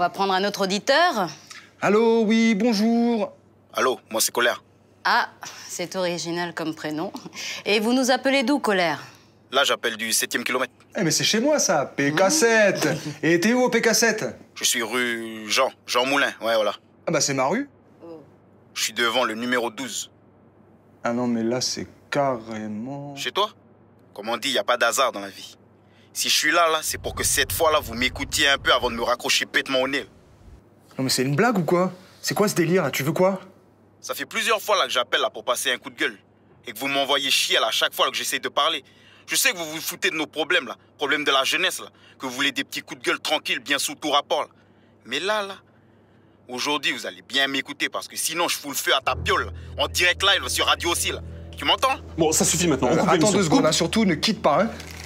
On va prendre un autre auditeur. Allô, oui, bonjour. Allô, moi c'est Colère. Ah, c'est original comme prénom. Et vous nous appelez d'où, Colère Là, j'appelle du 7e kilomètre. Eh, mais c'est chez moi, ça, PK7. Mmh. Et t'es où au PK7 Je suis rue Jean, Jean Moulin, ouais, voilà. Ah bah c'est ma rue. Oh. Je suis devant le numéro 12. Ah non, mais là, c'est carrément... Chez toi Comme on dit, il a pas d'hasard dans la vie. Si je suis là, là c'est pour que cette fois-là, vous m'écoutiez un peu avant de me raccrocher bêtement au nez. Non, mais c'est une blague ou quoi C'est quoi ce délire Tu veux quoi Ça fait plusieurs fois là que j'appelle là pour passer un coup de gueule. Et que vous m'envoyez chier à chaque fois que j'essaie de parler. Je sais que vous vous foutez de nos problèmes là, problèmes de la jeunesse là, que vous voulez des petits coups de gueule tranquilles, bien sous tout rapport Mais là, là, aujourd'hui vous allez bien m'écouter parce que sinon je fous le feu à ta piole en direct live sur Radio aussi là. Tu m'entends Bon, ça suffit maintenant. attends deux secondes, surtout ne quitte pas. Hein.